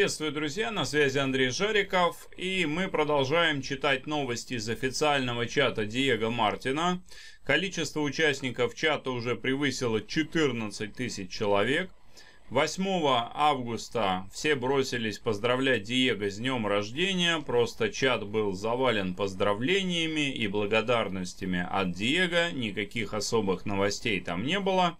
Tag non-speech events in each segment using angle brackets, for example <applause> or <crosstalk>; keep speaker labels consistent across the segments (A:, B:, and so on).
A: Приветствую, друзья, на связи Андрей Жариков, и мы продолжаем читать новости из официального чата Диего Мартина. Количество участников чата уже превысило 14 тысяч человек. 8 августа все бросились поздравлять Диего с днем рождения, просто чат был завален поздравлениями и благодарностями от Диего, никаких особых новостей там не было.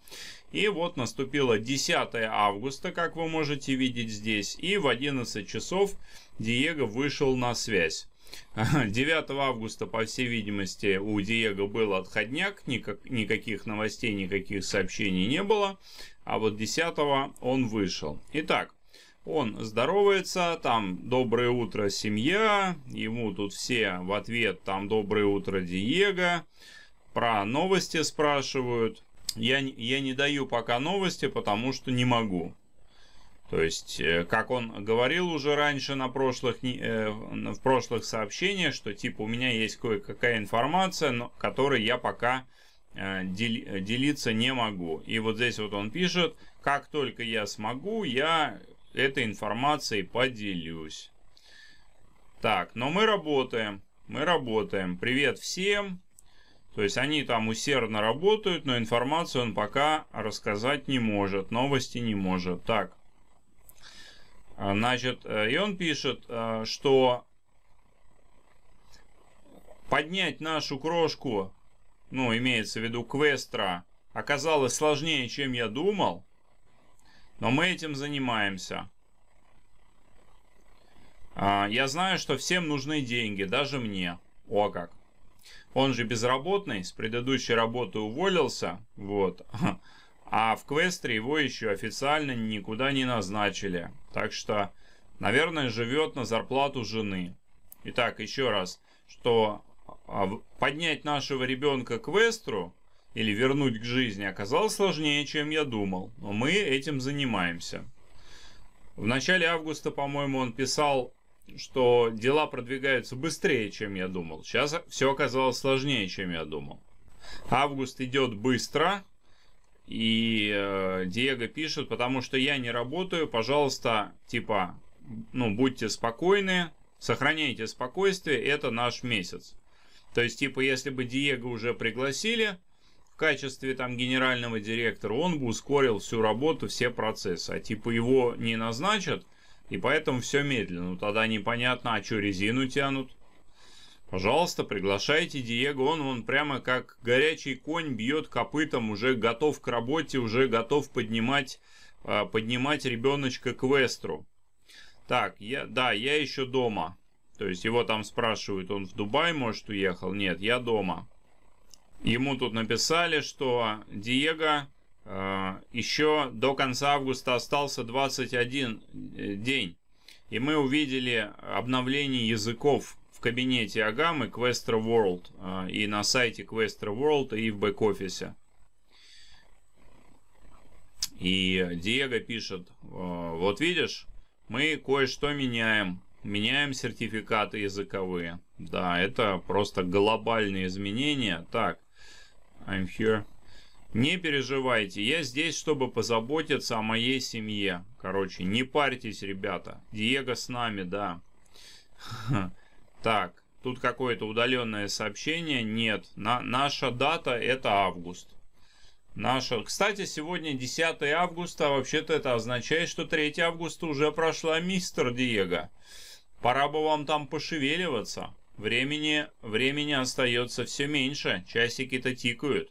A: И вот наступило 10 августа, как вы можете видеть здесь, и в 11 часов Диего вышел на связь. 9 <laughs> августа, по всей видимости, у Диего был отходняк, никак, никаких новостей, никаких сообщений не было, а вот 10 он вышел. Итак, он здоровается, там «Доброе утро, семья», ему тут все в ответ там «Доброе утро, Диего», про новости спрашивают – я, я не даю пока новости, потому что не могу. То есть, э, как он говорил уже раньше на прошлых, э, в прошлых сообщениях, что типа у меня есть кое-какая информация, но которой я пока э, делиться не могу. И вот здесь вот он пишет, как только я смогу, я этой информацией поделюсь. Так, но мы работаем, мы работаем. Привет всем. То есть они там усердно работают, но информацию он пока рассказать не может, новости не может. Так, а, значит, э, и он пишет, э, что поднять нашу крошку, ну, имеется в виду квестра, оказалось сложнее, чем я думал, но мы этим занимаемся. А, я знаю, что всем нужны деньги, даже мне. О как. Он же безработный, с предыдущей работы уволился, вот. <laughs> А в квестре его еще официально никуда не назначили. Так что, наверное, живет на зарплату жены. Итак, еще раз, что а, поднять нашего ребенка к квестру или вернуть к жизни оказалось сложнее, чем я думал. Но мы этим занимаемся. В начале августа, по-моему, он писал что дела продвигаются быстрее, чем я думал. Сейчас все оказалось сложнее, чем я думал. Август идет быстро, и э, Диего пишет, потому что я не работаю, пожалуйста, типа, ну, будьте спокойны, сохраняйте спокойствие, это наш месяц. То есть, типа, если бы Диего уже пригласили в качестве там генерального директора, он бы ускорил всю работу, все процессы. А типа его не назначат – и поэтому все медленно. Ну, тогда непонятно, а что резину тянут. Пожалуйста, приглашайте Диего. Он, он прямо как горячий конь бьет копытом, уже готов к работе, уже готов поднимать, а, поднимать ребеночка к Вестру. Так, я, да, я еще дома. То есть его там спрашивают, он в Дубай, может, уехал? Нет, я дома. Ему тут написали, что Диего Э, Еще до конца августа остался 21 э, день, и мы увидели обновление языков в кабинете Агамы Questra World э, и на сайте Questra World и в бэк-офисе. И Диего пишет, вот видишь, мы кое-что меняем. Меняем сертификаты языковые. Да, это просто глобальные изменения. Так, I'm here. Не переживайте, я здесь, чтобы позаботиться о моей семье. Короче, не парьтесь, ребята. Диего с нами, да. <laughs> Так, тут какое-то удаленное сообщение. Нет, на, наша дата это август. Наша... Кстати, сегодня 10 августа, а вообще-то это означает, что 3 августа уже прошла мистер Диего. Пора бы вам там пошевеливаться. Времени, времени остается все меньше, часики-то тикают.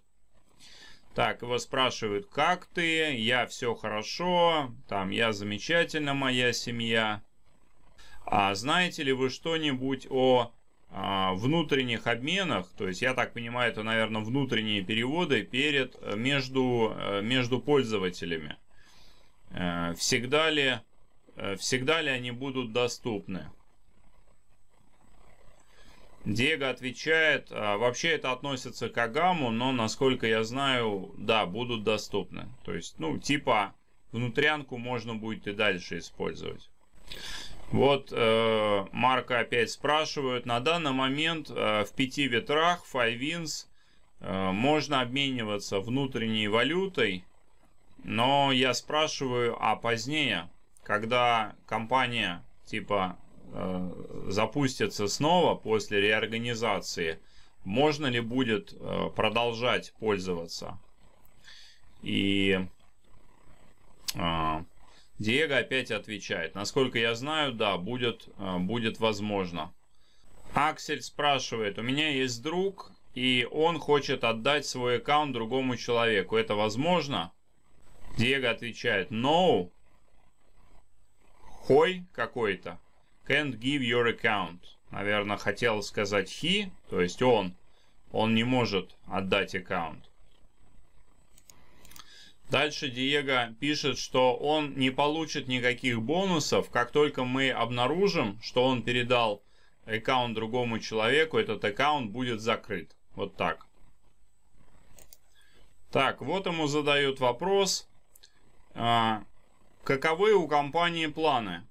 A: Так, его спрашивают, как ты, я все хорошо, там, я замечательно, моя семья. А знаете ли вы что-нибудь о а, внутренних обменах? То есть, я так понимаю, это, наверное, внутренние переводы перед, э, между, э, между пользователями. Э, всегда ли, всегда ли они будут доступны? Диего отвечает, «А, вообще это относится к Агаму, но, насколько я знаю, да, будут доступны. То есть, ну, типа, внутрянку можно будет и дальше использовать. Вот э, Марка опять спрашивают. На данный момент э, в пяти ветрах Файвинс э, можно обмениваться внутренней валютой, но я спрашиваю, а позднее, когда компания типа Э, запустится снова после реорганизации, можно ли будет э, продолжать пользоваться. И э, Диего опять отвечает. Насколько я знаю, да, будет, будет возможно. Аксель спрашивает, у меня есть друг, и он хочет отдать свой аккаунт другому человеку. Это возможно? Диего отвечает, no. Хой какой-то. Can't give your account. Наверное, хотел сказать he, то есть он. Он не может отдать аккаунт. Дальше Диего пишет, что он не получит никаких бонусов, как только мы обнаружим, что он передал аккаунт другому человеку, этот аккаунт будет закрыт. Вот так. Так, вот ему задают вопрос. А, каковы у компании планы?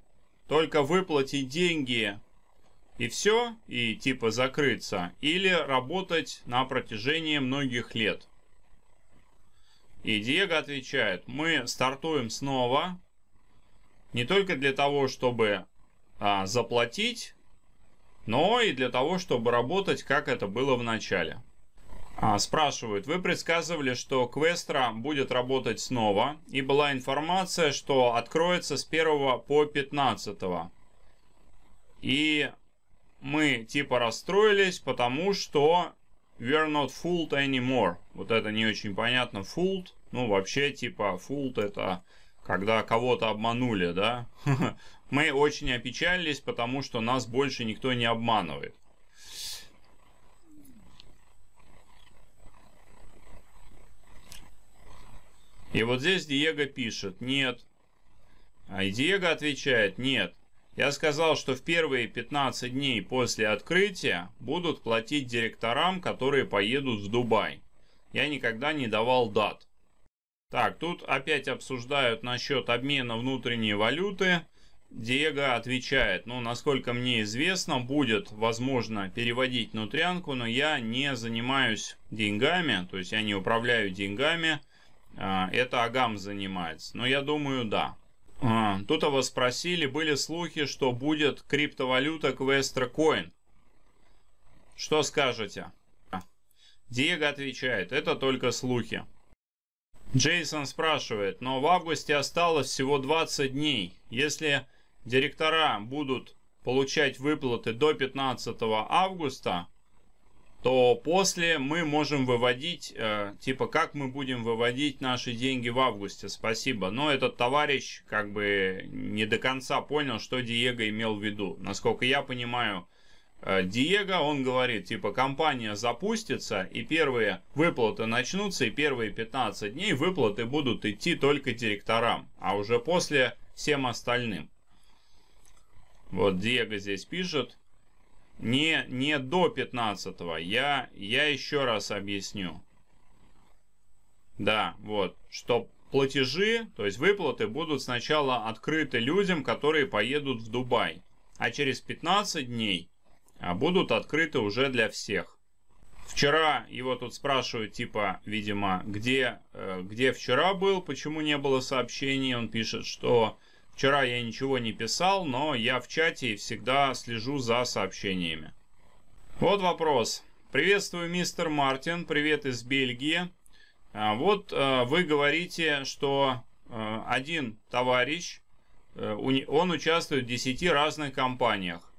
A: Только выплатить деньги и все, и типа закрыться, или работать на протяжении многих лет. И Диего отвечает, мы стартуем снова, не только для того, чтобы а, заплатить, но и для того, чтобы работать, как это было в начале. А, спрашивают, вы предсказывали, что Квестра будет работать снова, и была информация, что откроется с 1 по 15. И мы типа расстроились, потому что we're not fooled anymore. Вот это не очень понятно, fooled. Ну, вообще, типа, fooled это когда кого-то обманули, да? <laughs> мы очень опечалились, потому что нас больше никто не обманывает. И вот здесь Диего пишет «нет». А Диего отвечает «нет». Я сказал, что в первые 15 дней после открытия будут платить директорам, которые поедут в Дубай. Я никогда не давал дат. Так, тут опять обсуждают насчет обмена внутренней валюты. Диего отвечает, ну, насколько мне известно, будет возможно переводить нутрянку, но я не занимаюсь деньгами, то есть я не управляю деньгами – а, это Агам занимается. Но ну, я думаю, да. А, тут его спросили, были слухи, что будет криптовалюта Квестра Coin. Что скажете? Диего отвечает, это только слухи. Джейсон спрашивает, но в августе осталось всего 20 дней. Если директора будут получать выплаты до 15 августа, то после мы можем выводить, э, типа, как мы будем выводить наши деньги в августе, спасибо. Но этот товарищ как бы не до конца понял, что Диего имел в виду. Насколько я понимаю, э, Диего, он говорит, типа, компания запустится, и первые выплаты начнутся, и первые 15 дней выплаты будут идти только директорам, а уже после всем остальным. Вот Диего здесь пишет, не, не до 15. Я, я еще раз объясню. Да, вот, что платежи, то есть выплаты будут сначала открыты людям, которые поедут в Дубай, а через 15 дней а, будут открыты уже для всех. Вчера его тут спрашивают, типа, видимо, где, э, где вчера был, почему не было сообщений. Он пишет, что Вчера я ничего не писал, но я в чате и всегда слежу за сообщениями. Вот вопрос. Приветствую, мистер Мартин. Привет из Бельгии. А, вот э, вы говорите, что э, один товарищ, э, он участвует в 10 разных компаниях.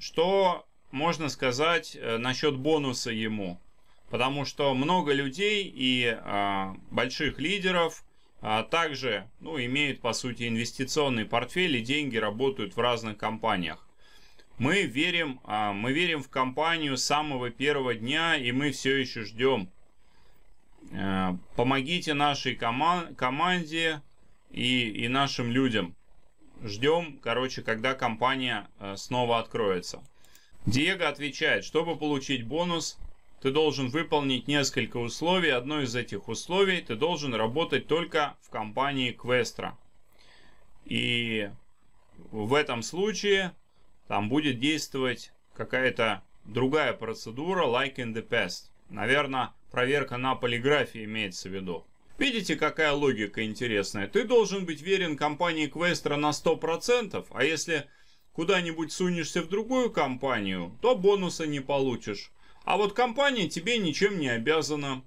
A: Что можно сказать насчет бонуса ему? Потому что много людей и а, больших лидеров – а также ну, имеют по сути инвестиционный портфель и деньги работают в разных компаниях. Мы верим, а, мы верим в компанию с самого первого дня и мы все еще ждем. Э, помогите нашей команде и, и нашим людям. Ждем, короче, когда компания э, снова откроется. Диего отвечает, чтобы получить бонус, ты должен выполнить несколько условий. Одно из этих условий ты должен работать только в компании Квестра. И в этом случае там будет действовать какая-то другая процедура, like in the past. Наверное, проверка на полиграфии имеется в виду. Видите, какая логика интересная? Ты должен быть верен компании Квестра на 100%, а если куда-нибудь сунешься в другую компанию, то бонуса не получишь. А вот компания тебе ничем не обязана.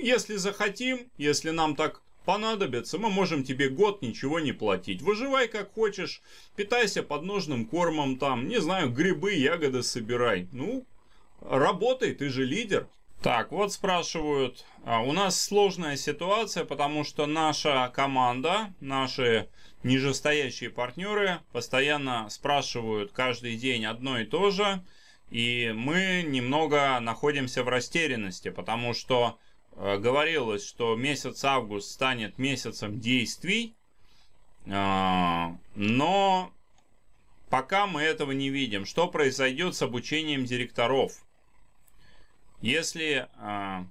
A: Если захотим, если нам так понадобится, мы можем тебе год ничего не платить. Выживай как хочешь, питайся подножным кормом там, не знаю, грибы, ягоды собирай. Ну, работай, ты же лидер. Так, вот спрашивают, а у нас сложная ситуация, потому что наша команда, наши нижестоящие партнеры постоянно спрашивают каждый день одно и то же – и мы немного находимся в растерянности, потому что э, говорилось, что месяц август станет месяцем действий, э, но пока мы этого не видим. Что произойдет с обучением директоров? Если, э,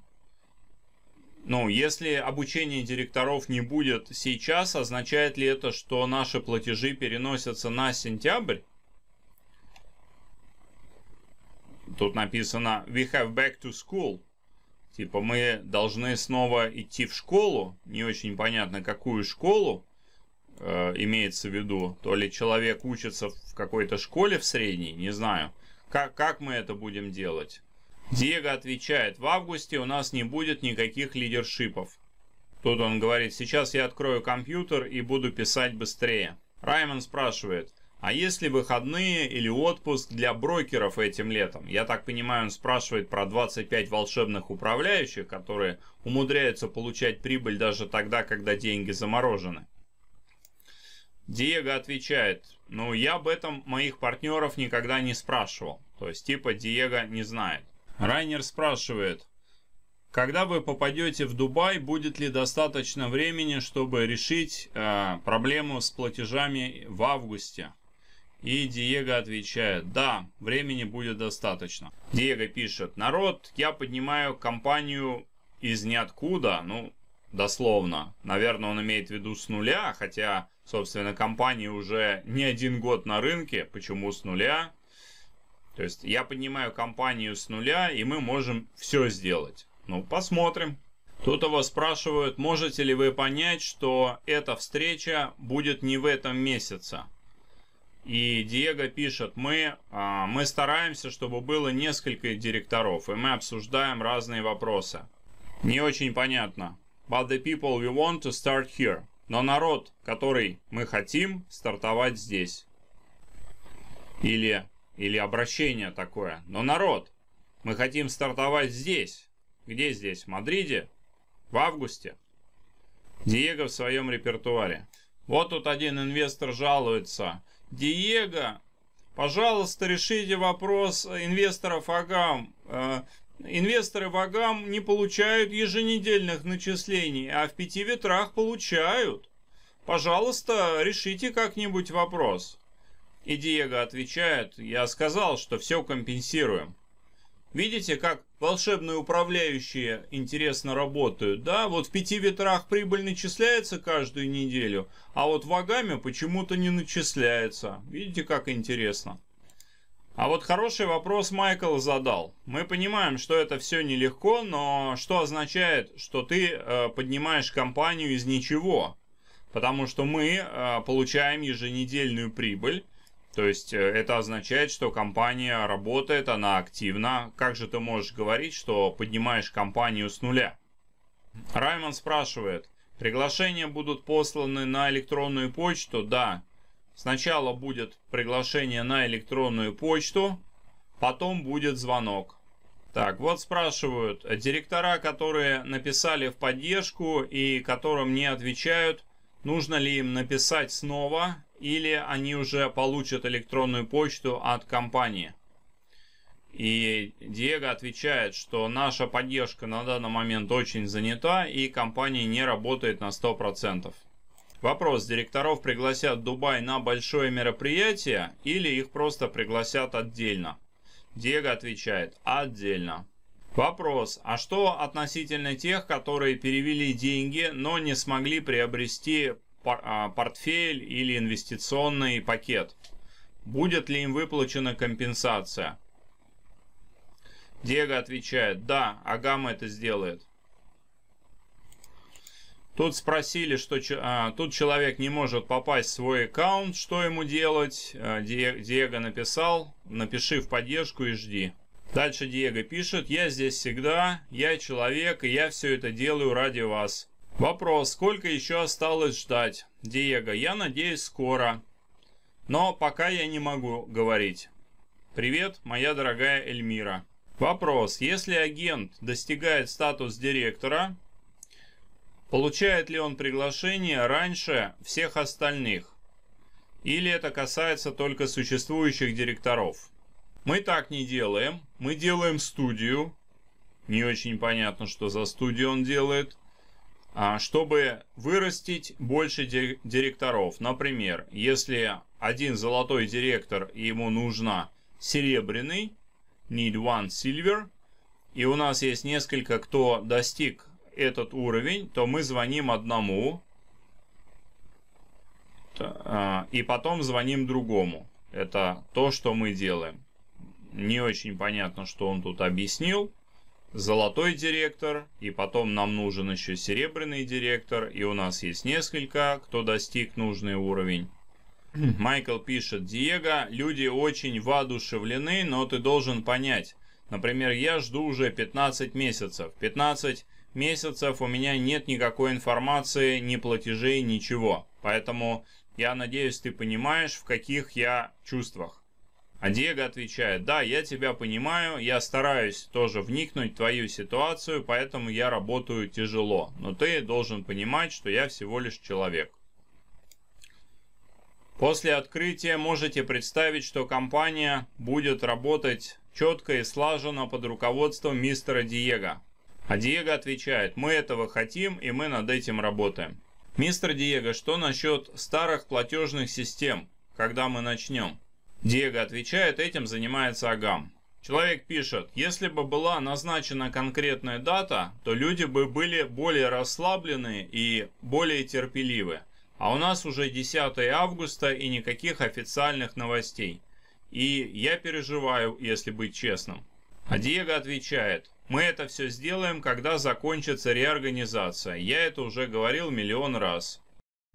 A: ну, если обучение директоров не будет сейчас, означает ли это, что наши платежи переносятся на сентябрь? Тут написано «We have back to school». Типа мы должны снова идти в школу. Не очень понятно, какую школу э, имеется в виду. То ли человек учится в какой-то школе в средней, не знаю. Как, как мы это будем делать? Диего отвечает, в августе у нас не будет никаких лидершипов. Тут он говорит, сейчас я открою компьютер и буду писать быстрее. Раймон спрашивает, а если выходные или отпуск для брокеров этим летом? Я так понимаю, он спрашивает про 25 волшебных управляющих, которые умудряются получать прибыль даже тогда, когда деньги заморожены. Диего отвечает, ну я об этом моих партнеров никогда не спрашивал. То есть типа Диего не знает. Райнер спрашивает, когда вы попадете в Дубай, будет ли достаточно времени, чтобы решить э, проблему с платежами в августе? И Диего отвечает, да, времени будет достаточно. Диего пишет, народ, я поднимаю компанию из ниоткуда, ну, дословно. Наверное, он имеет в виду с нуля, хотя, собственно, компания уже не один год на рынке. Почему с нуля? То есть я поднимаю компанию с нуля, и мы можем все сделать. Ну, посмотрим. Тут его спрашивают, можете ли вы понять, что эта встреча будет не в этом месяце. И Диего пишет, мы, а, мы стараемся, чтобы было несколько директоров, и мы обсуждаем разные вопросы. Не очень понятно. But the people we want to start here. Но народ, который мы хотим, стартовать здесь. Или, или обращение такое. Но народ, мы хотим стартовать здесь. Где здесь? В Мадриде? В августе? Диего в своем репертуаре. Вот тут один инвестор жалуется – Диего, пожалуйста, решите вопрос инвесторов АГАМ. Э, инвесторы в АГАМ не получают еженедельных начислений, а в пяти ветрах получают. Пожалуйста, решите как-нибудь вопрос. И Диего отвечает, я сказал, что все компенсируем. Видите, как волшебные управляющие интересно работают, да, вот в пяти ветрах прибыль начисляется каждую неделю, а вот в вагами почему-то не начисляется. Видите, как интересно. А вот хороший вопрос Майкл задал. Мы понимаем, что это все нелегко, но что означает, что ты э, поднимаешь компанию из ничего? Потому что мы э, получаем еженедельную прибыль, то есть э, это означает, что компания работает, она активна. Как же ты можешь говорить, что поднимаешь компанию с нуля? Раймон спрашивает, приглашения будут посланы на электронную почту? Да. Сначала будет приглашение на электронную почту, потом будет звонок. Так, вот спрашивают, директора, которые написали в поддержку и которым не отвечают, нужно ли им написать снова или они уже получат электронную почту от компании. И Диего отвечает, что наша поддержка на данный момент очень занята и компания не работает на 100%. Вопрос, директоров пригласят в Дубай на большое мероприятие или их просто пригласят отдельно? Диего отвечает, отдельно. Вопрос, а что относительно тех, которые перевели деньги, но не смогли приобрести а, портфель или инвестиционный пакет. Будет ли им выплачена компенсация? Диего отвечает, да, Агама это сделает. Тут спросили, что а, тут человек не может попасть в свой аккаунт, что ему делать. А, Диего написал, напиши в поддержку и жди. Дальше Диего пишет, я здесь всегда, я человек, и я все это делаю ради вас. Вопрос, сколько еще осталось ждать? Диего, я надеюсь скоро. Но пока я не могу говорить. Привет, моя дорогая Эльмира. Вопрос, если агент достигает статус директора, получает ли он приглашение раньше всех остальных? Или это касается только существующих директоров? Мы так не делаем. Мы делаем студию. Не очень понятно, что за студию он делает. А, чтобы вырастить больше директоров. Например, если один золотой директор, и ему нужно серебряный, need one silver, и у нас есть несколько, кто достиг этот уровень, то мы звоним одному, а, и потом звоним другому. Это то, что мы делаем. Не очень понятно, что он тут объяснил золотой директор, и потом нам нужен еще серебряный директор, и у нас есть несколько, кто достиг нужный уровень. <clears throat> Майкл пишет, Диего, люди очень воодушевлены, но ты должен понять. Например, я жду уже 15 месяцев. 15 месяцев у меня нет никакой информации, ни платежей, ничего. Поэтому я надеюсь, ты понимаешь, в каких я чувствах. А Диего отвечает, да, я тебя понимаю, я стараюсь тоже вникнуть в твою ситуацию, поэтому я работаю тяжело, но ты должен понимать, что я всего лишь человек. После открытия можете представить, что компания будет работать четко и слаженно под руководством мистера Диего. А Диего отвечает, мы этого хотим и мы над этим работаем. Мистер Диего, что насчет старых платежных систем, когда мы начнем? Диего отвечает, этим занимается Агам. Человек пишет, если бы была назначена конкретная дата, то люди бы были более расслаблены и более терпеливы. А у нас уже 10 августа и никаких официальных новостей. И я переживаю, если быть честным. А Диего отвечает, мы это все сделаем, когда закончится реорганизация. Я это уже говорил миллион раз.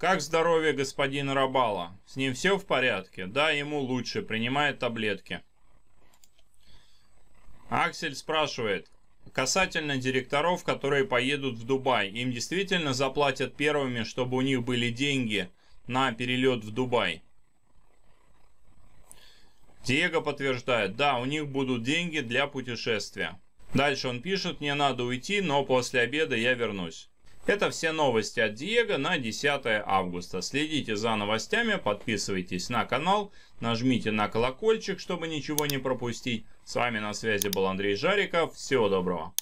A: «Как здоровье господина Рабала? С ним все в порядке?» «Да, ему лучше, принимает таблетки». Аксель спрашивает, касательно директоров, которые поедут в Дубай, им действительно заплатят первыми, чтобы у них были деньги на перелет в Дубай? Диего подтверждает, да, у них будут деньги для путешествия. Дальше он пишет, мне надо уйти, но после обеда я вернусь. Это все новости от Диего на 10 августа. Следите за новостями, подписывайтесь на канал, нажмите на колокольчик, чтобы ничего не пропустить. С вами на связи был Андрей Жариков. Всего доброго.